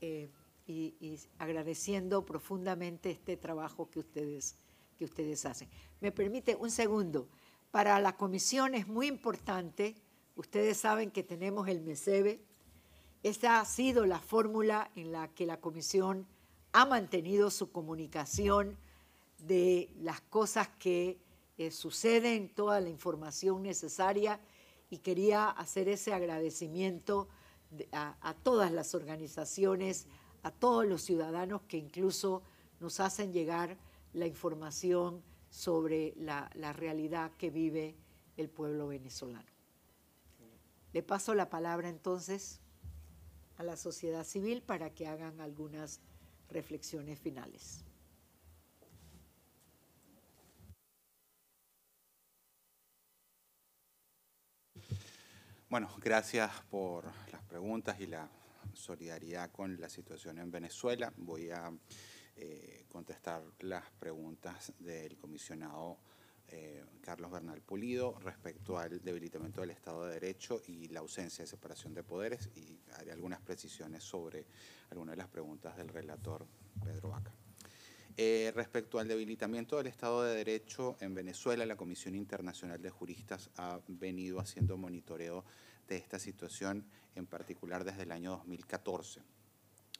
Eh, y, agradeciendo profundamente este trabajo que que ustedes hacen. Me permite un segundo. Para la comisión es muy importante, ustedes saben que tenemos el MESEBE, esta ha sido la fórmula en la que la comisión ha mantenido su comunicación de las cosas que eh, suceden, toda la información necesaria y quería hacer ese agradecimiento a todas las organizaciones, a todos los ciudadanos que incluso nos hacen llegar la información sobre la, la realidad que vive el pueblo venezolano. Le paso la palabra entonces a la sociedad civil para que hagan algunas reflexiones finales. Bueno, gracias por las preguntas y la solidaridad con la situación en Venezuela. Voy a eh, contestar las preguntas del comisionado eh, Carlos Bernal Pulido respecto al debilitamiento del Estado de Derecho y la ausencia de separación de poderes y haré algunas precisiones sobre algunas de las preguntas del relator Pedro Vaca. Eh, respecto al debilitamiento del Estado de Derecho en Venezuela, la Comisión Internacional de Juristas ha venido haciendo monitoreo de esta situación, en particular desde el año 2014.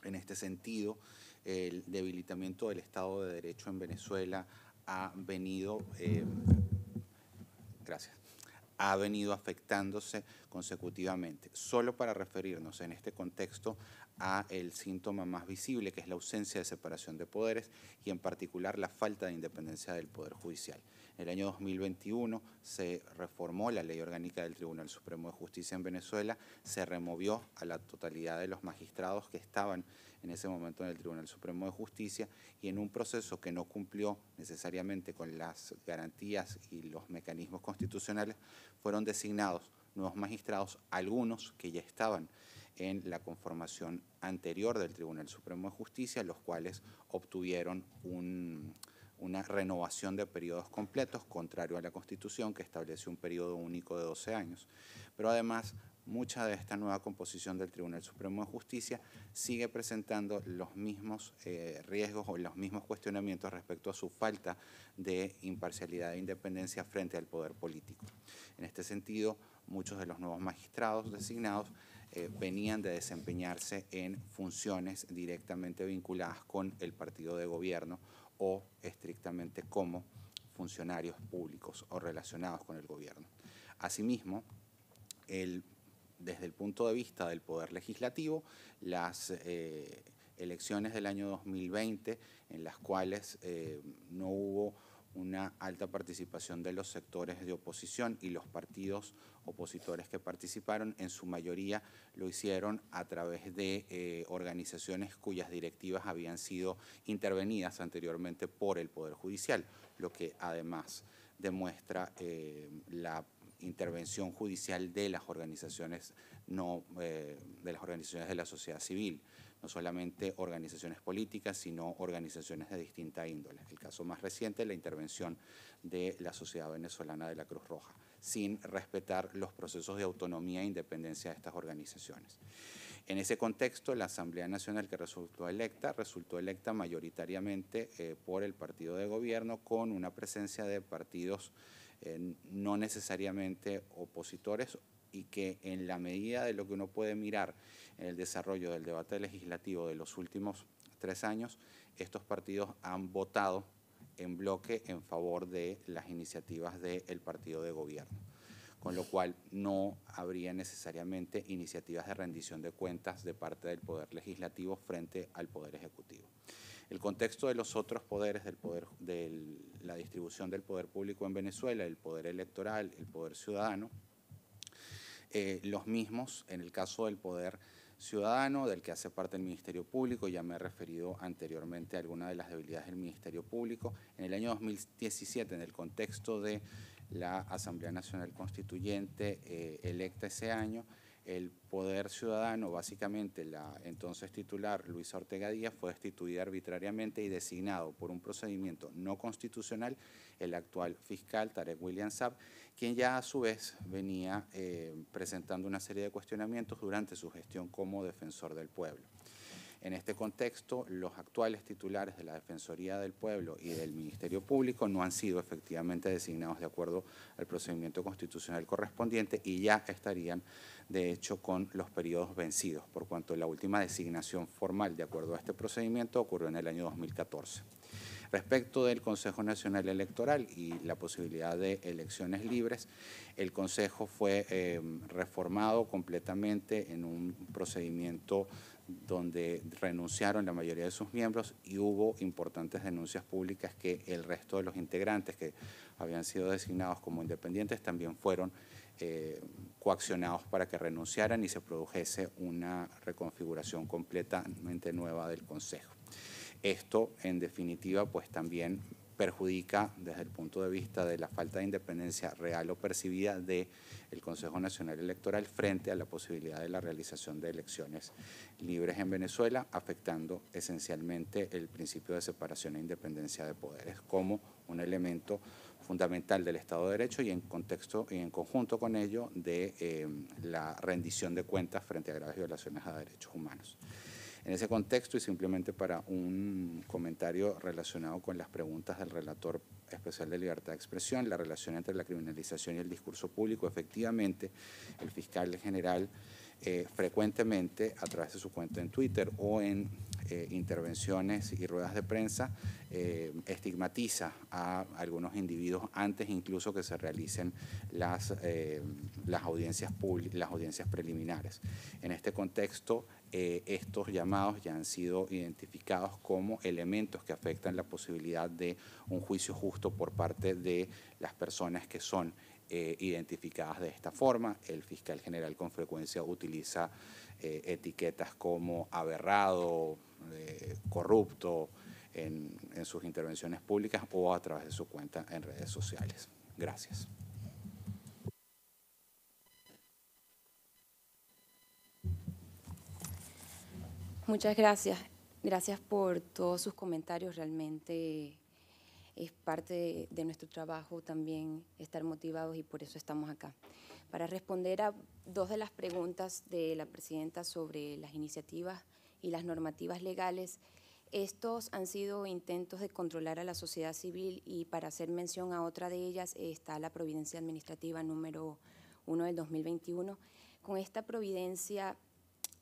En este sentido, el debilitamiento del Estado de Derecho en Venezuela ha venido, eh, gracias, ha venido afectándose consecutivamente. Solo para referirnos en este contexto a el síntoma más visible, que es la ausencia de separación de poderes y en particular la falta de independencia del Poder Judicial. En el año 2021 se reformó la Ley Orgánica del Tribunal Supremo de Justicia en Venezuela, se removió a la totalidad de los magistrados que estaban en ese momento en el Tribunal Supremo de Justicia y en un proceso que no cumplió necesariamente con las garantías y los mecanismos constitucionales, fueron designados nuevos magistrados, algunos que ya estaban en la conformación anterior del Tribunal Supremo de Justicia, los cuales obtuvieron una renovación de periodos completos, contrario a la Constitución, que establece un periodo único de 12 años. Pero además mucha de esta nueva composición del Tribunal Supremo de Justicia sigue presentando los mismos eh, riesgos o los mismos cuestionamientos respecto a su falta de imparcialidad e independencia frente al poder político. En este sentido, muchos de los nuevos magistrados designados eh, venían de desempeñarse en funciones directamente vinculadas con el partido de gobierno o estrictamente como funcionarios públicos o relacionados con el gobierno. Asimismo, el desde el punto de vista del Poder Legislativo, las eh, elecciones del año 2020, en las cuales eh, no hubo una alta participación de los sectores de oposición y los partidos opositores que participaron, en su mayoría lo hicieron a través de eh, organizaciones cuyas directivas habían sido intervenidas anteriormente por el Poder Judicial, lo que además demuestra eh, la intervención judicial de las organizaciones no eh, de las organizaciones de la sociedad civil, no solamente organizaciones políticas, sino organizaciones de distinta índole. El caso más reciente es la intervención de la Sociedad Venezolana de la Cruz Roja, sin respetar los procesos de autonomía e independencia de estas organizaciones. En ese contexto, la Asamblea Nacional que resultó electa, resultó electa mayoritariamente eh, por el partido de gobierno con una presencia de partidos eh, no necesariamente opositores y que en la medida de lo que uno puede mirar en el desarrollo del debate legislativo de los últimos tres años, estos partidos han votado en bloque en favor de las iniciativas del partido de gobierno con lo cual no habría necesariamente iniciativas de rendición de cuentas de parte del Poder Legislativo frente al Poder Ejecutivo el contexto de los otros poderes del poder, de la distribución del poder público en Venezuela, el poder electoral, el poder ciudadano, eh, los mismos en el caso del poder ciudadano, del que hace parte el Ministerio Público, ya me he referido anteriormente a alguna de las debilidades del Ministerio Público. En el año 2017, en el contexto de la Asamblea Nacional Constituyente eh, electa ese año, el Poder Ciudadano, básicamente la entonces titular Luis Ortega Díaz, fue destituida arbitrariamente y designado por un procedimiento no constitucional el actual fiscal Tarek William Saab, quien ya a su vez venía eh, presentando una serie de cuestionamientos durante su gestión como defensor del pueblo. En este contexto, los actuales titulares de la Defensoría del Pueblo y del Ministerio Público no han sido efectivamente designados de acuerdo al procedimiento constitucional correspondiente y ya estarían, de hecho, con los periodos vencidos, por cuanto la última designación formal de acuerdo a este procedimiento ocurrió en el año 2014. Respecto del Consejo Nacional Electoral y la posibilidad de elecciones libres, el Consejo fue eh, reformado completamente en un procedimiento donde renunciaron la mayoría de sus miembros y hubo importantes denuncias públicas que el resto de los integrantes que habían sido designados como independientes también fueron eh, coaccionados para que renunciaran y se produjese una reconfiguración completamente nueva del Consejo. Esto, en definitiva, pues también perjudica desde el punto de vista de la falta de independencia real o percibida del Consejo Nacional Electoral frente a la posibilidad de la realización de elecciones libres en Venezuela, afectando esencialmente el principio de separación e independencia de poderes como un elemento fundamental del Estado de Derecho y en contexto y en conjunto con ello de eh, la rendición de cuentas frente a graves violaciones a derechos humanos en ese contexto y simplemente para un comentario relacionado con las preguntas del relator especial de libertad de expresión, la relación entre la criminalización y el discurso público. Efectivamente, el fiscal general eh, frecuentemente a través de su cuenta en Twitter o en eh, intervenciones y ruedas de prensa eh, estigmatiza a algunos individuos antes incluso que se realicen las, las, audiencias, las audiencias preliminares. En este contexto, eh, estos llamados ya han sido identificados como elementos que afectan la posibilidad de un juicio justo por parte de las personas que son eh, identificadas de esta forma. El fiscal general con frecuencia utiliza eh, etiquetas como aberrado, corrupto en sus intervenciones públicas o a través de su cuenta en redes sociales. Gracias. Muchas gracias. Gracias por todos sus comentarios. Realmente es parte de, nuestro trabajo también estar motivados y por eso estamos acá. Para responder a dos de las preguntas de la presidenta sobre las iniciativas y las normativas legales, estos han sido intentos de controlar a la sociedad civil y para hacer mención a otra de ellas está la Providencia Administrativa número 1 del 2021. Con esta providencia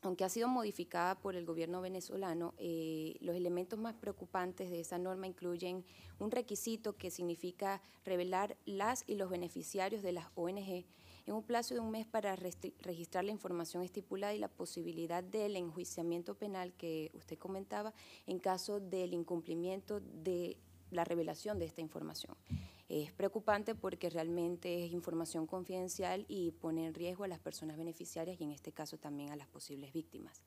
aunque ha sido modificada por el gobierno venezolano, eh, los elementos más preocupantes de esa norma incluyen un requisito que significa revelar las y los beneficiarios de las ONG en un plazo de un mes para registrar la información estipulada y la posibilidad del enjuiciamiento penal que usted comentaba en caso del incumplimiento de la revelación de esta información. Es preocupante porque realmente es información confidencial y pone en riesgo a las personas beneficiarias y en este caso también a las posibles víctimas.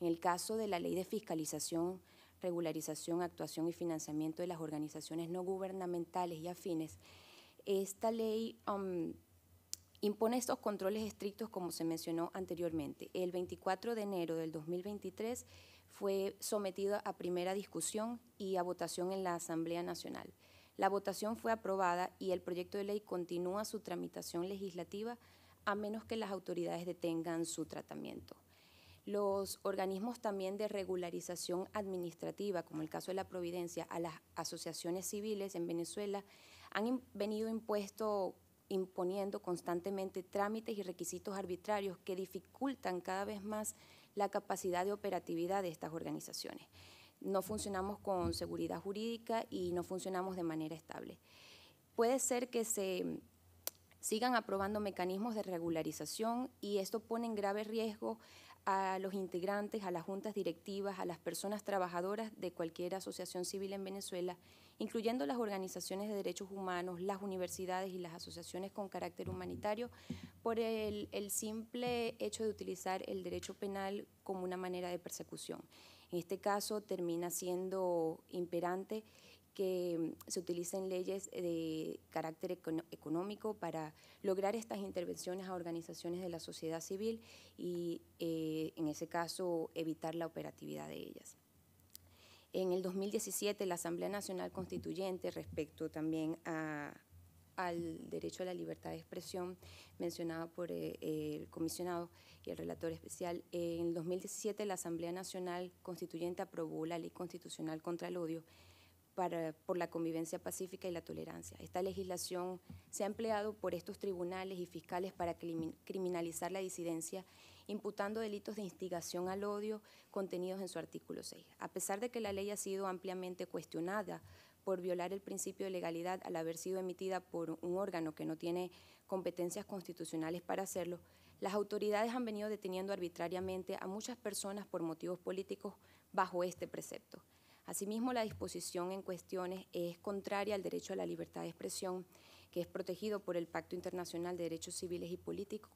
En el caso de la ley de fiscalización, regularización, actuación y financiamiento de las organizaciones no gubernamentales y afines, esta ley um, impone estos controles estrictos como se mencionó anteriormente. El 24 de enero del 2023 fue sometido a primera discusión y a votación en la Asamblea Nacional. La votación fue aprobada y el proyecto de ley continúa su tramitación legislativa a menos que las autoridades detengan su tratamiento. Los organismos también de regularización administrativa, como el caso de la Providencia, a las asociaciones civiles en Venezuela han venido impuesto imponiendo constantemente trámites y requisitos arbitrarios que dificultan cada vez más la capacidad de operatividad de estas organizaciones no funcionamos con seguridad jurídica y no funcionamos de manera estable. Puede ser que se sigan aprobando mecanismos de regularización y esto pone en grave riesgo a los integrantes, a las juntas directivas, a las personas trabajadoras de cualquier asociación civil en Venezuela, incluyendo las organizaciones de derechos humanos, las universidades y las asociaciones con carácter humanitario, por el, el simple hecho de utilizar el derecho penal como una manera de persecución. En este caso termina siendo imperante que mm, se utilicen leyes de carácter económico para lograr estas intervenciones a organizaciones de la sociedad civil y eh, en ese caso evitar la operatividad de ellas. En el 2017 la Asamblea Nacional Constituyente respecto también a, al derecho a la libertad de expresión mencionado por eh, eh, el comisionado y el relator especial. En 2017 la Asamblea Nacional Constituyente aprobó la Ley Constitucional contra el Odio por la convivencia pacífica y la tolerancia. Esta legislación se ha empleado por estos tribunales y fiscales para criminalizar la disidencia, imputando delitos de instigación al odio contenidos en su artículo 6. A pesar de que la ley ha sido ampliamente cuestionada por violar el principio de legalidad al haber sido emitida por un órgano que no tiene competencias constitucionales para hacerlo, las autoridades han venido deteniendo arbitrariamente a muchas personas por motivos políticos bajo este precepto. Asimismo, la disposición en cuestiones es contraria al derecho a la libertad de expresión, que es protegido por el Pacto Internacional de Derechos Civiles y Políticos,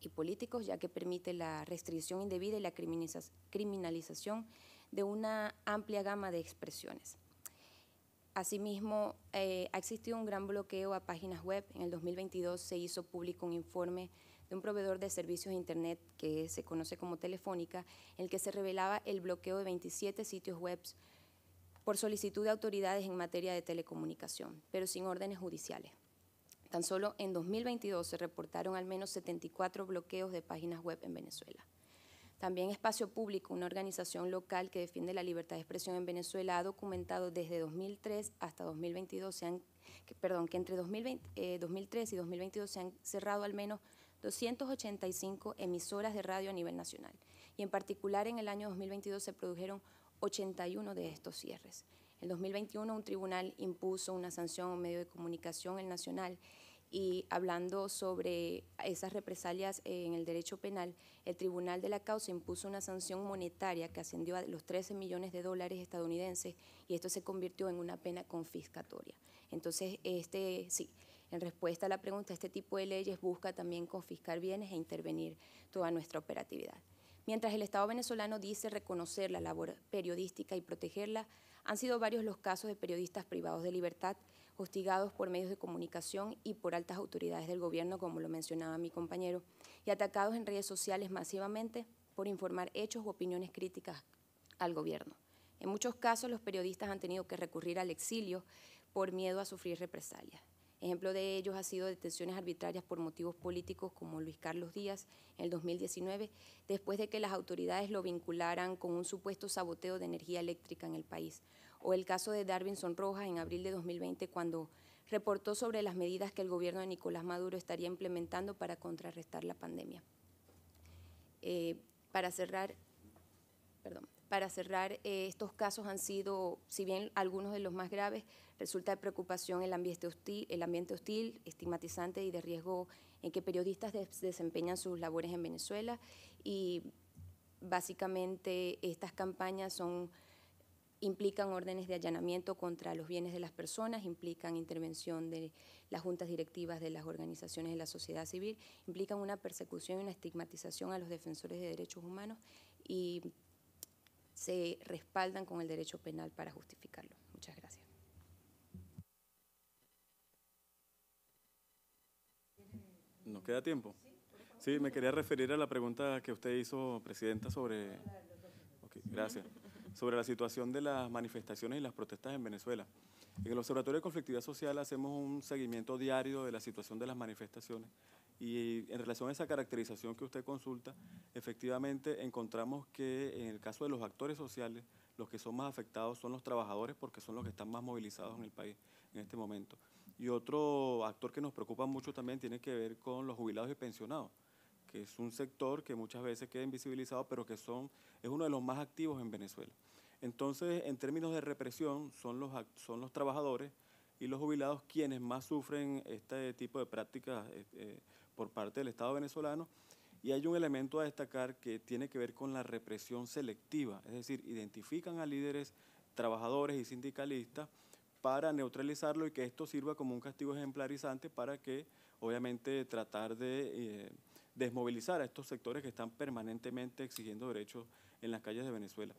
y políticos, ya que permite la restricción indebida y la criminalización de una amplia gama de expresiones. Asimismo, eh, ha existido un gran bloqueo a páginas web. En el 2022 se hizo público un informe de un proveedor de servicios de Internet que se conoce como Telefónica, en el que se revelaba el bloqueo de 27 sitios web por solicitud de autoridades en materia de telecomunicación, pero sin órdenes judiciales. Tan solo en 2022 se reportaron al menos 74 bloqueos de páginas web en Venezuela. También Espacio Público, una organización local que defiende la libertad de expresión en Venezuela, ha documentado desde 2003 hasta 2022, que, que entre 2003 eh, y 2022 se han cerrado al menos 285 emisoras de radio a nivel nacional. Y en particular en el año 2022 se produjeron 81 de estos cierres. En 2021 un tribunal impuso una sanción a un medio de comunicación, el Nacional, y hablando sobre esas represalias en el derecho penal, el Tribunal de la Causa impuso una sanción monetaria que ascendió a los 13 millones de dólares estadounidenses y esto se convirtió en una pena confiscatoria. Entonces, este sí, en respuesta a la pregunta, este tipo de leyes busca también confiscar bienes e intervenir toda nuestra operatividad. Mientras el Estado venezolano dice reconocer la labor periodística y protegerla, han sido varios los casos de periodistas privados de libertad hostigados por medios de comunicación y por altas autoridades del gobierno, como lo mencionaba mi compañero, y atacados en redes sociales masivamente por informar hechos u opiniones críticas al gobierno. En muchos casos los periodistas han tenido que recurrir al exilio por miedo a sufrir represalias. Ejemplo de ellos ha sido detenciones arbitrarias por motivos políticos como Luis Carlos Díaz en el 2019, después de que las autoridades lo vincularan con un supuesto saboteo de energía eléctrica en el país, o el caso de Darvinson Rojas en abril de 2020 cuando reportó sobre las medidas que el gobierno de Nicolás Maduro estaría implementando para contrarrestar la pandemia. Eh, para cerrar, perdón, para cerrar eh, estos casos han sido, si bien algunos de los más graves, resulta de preocupación el ambiente hostil, el ambiente hostil estigmatizante y de riesgo en que periodistas desempeñan sus labores en Venezuela y básicamente estas campañas son implican órdenes de allanamiento contra los bienes de las personas, implican intervención de las juntas directivas de las organizaciones de la sociedad civil, implican una persecución y una estigmatización a los defensores de derechos humanos y se respaldan con el derecho penal para justificarlo. Muchas gracias. No queda tiempo? Sí, me quería referir a la pregunta que usted hizo, Presidenta, sobre... gracias sobre la situación de las manifestaciones y las protestas en Venezuela. En el Observatorio de Conflictividad Social hacemos un seguimiento diario de la situación de las manifestaciones y en relación a esa caracterización que usted consulta, efectivamente encontramos que en el caso de los actores sociales, los que son más afectados son los trabajadores porque son los que están más movilizados en el país en este momento. Y otro actor que nos preocupa mucho también tiene que ver con los jubilados y pensionados que es un sector que muchas veces queda invisibilizado, pero que son, es uno de los más activos en Venezuela. Entonces, en términos de represión, son los, son los trabajadores y los jubilados quienes más sufren este tipo de prácticas eh, eh, por parte del Estado venezolano. Y hay un elemento a destacar que tiene que ver con la represión selectiva, es decir, identifican a líderes, trabajadores y sindicalistas para neutralizarlo y que esto sirva como un castigo ejemplarizante para que, obviamente, tratar de... Eh, desmovilizar a estos sectores que están permanentemente exigiendo derechos en las calles de Venezuela.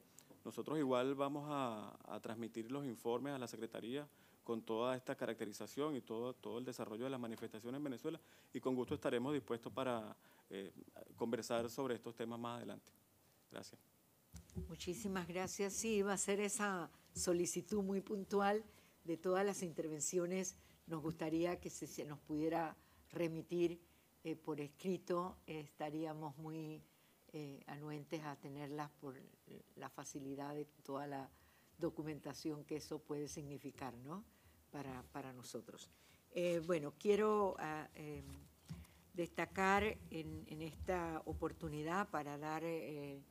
Nosotros igual vamos a, transmitir los informes a la Secretaría con toda esta caracterización y todo, todo el desarrollo de las manifestaciones en Venezuela y con gusto estaremos dispuestos para eh, conversar sobre estos temas más adelante. Gracias. Muchísimas gracias. Sí, va a ser esa solicitud muy puntual de todas las intervenciones. Nos gustaría que se, se nos pudiera remitir eh, por escrito estaríamos muy eh, anuentes a tenerlas por la facilidad de toda la documentación que eso puede significar ¿no? para, para nosotros. Eh, bueno, quiero ah, destacar en, esta oportunidad para dar el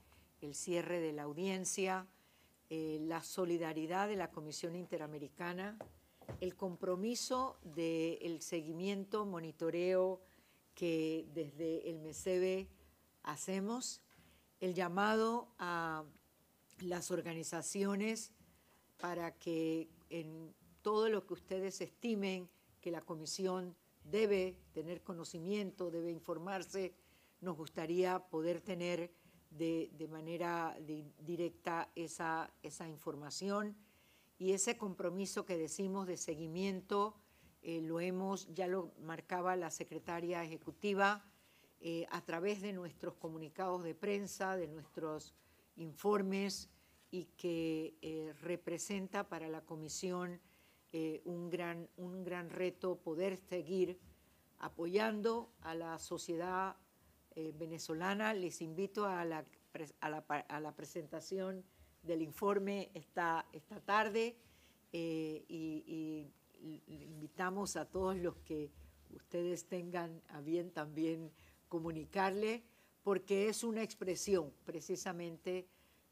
cierre de la audiencia la solidaridad de la Comisión Interamericana, el compromiso del seguimiento, monitoreo que desde el MECEBE hacemos, el llamado a las organizaciones para que en todo lo que ustedes estimen que la comisión debe tener conocimiento, debe informarse, nos gustaría poder tener de, manera directa esa, esa información y ese compromiso que decimos de seguimiento eh, lo hemos, ya lo marcaba la secretaria ejecutiva, eh, a través de nuestros comunicados de prensa, de nuestros informes y que eh, representa para la Comisión un, gran, un gran reto poder seguir apoyando a la sociedad venezolana. Les invito a la, a la, presentación del informe esta, esta tarde y, invitamos a todos los que ustedes tengan a bien también comunicarle, porque es una expresión precisamente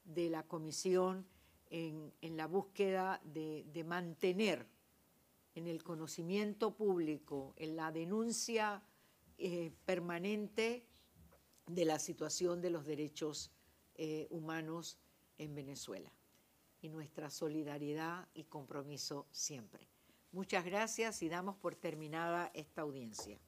de la comisión en, la búsqueda de, mantener en el conocimiento público, en la denuncia eh, permanente de la situación de los derechos eh, humanos en Venezuela y nuestra solidaridad y compromiso siempre. Muchas gracias y damos por terminada esta audiencia.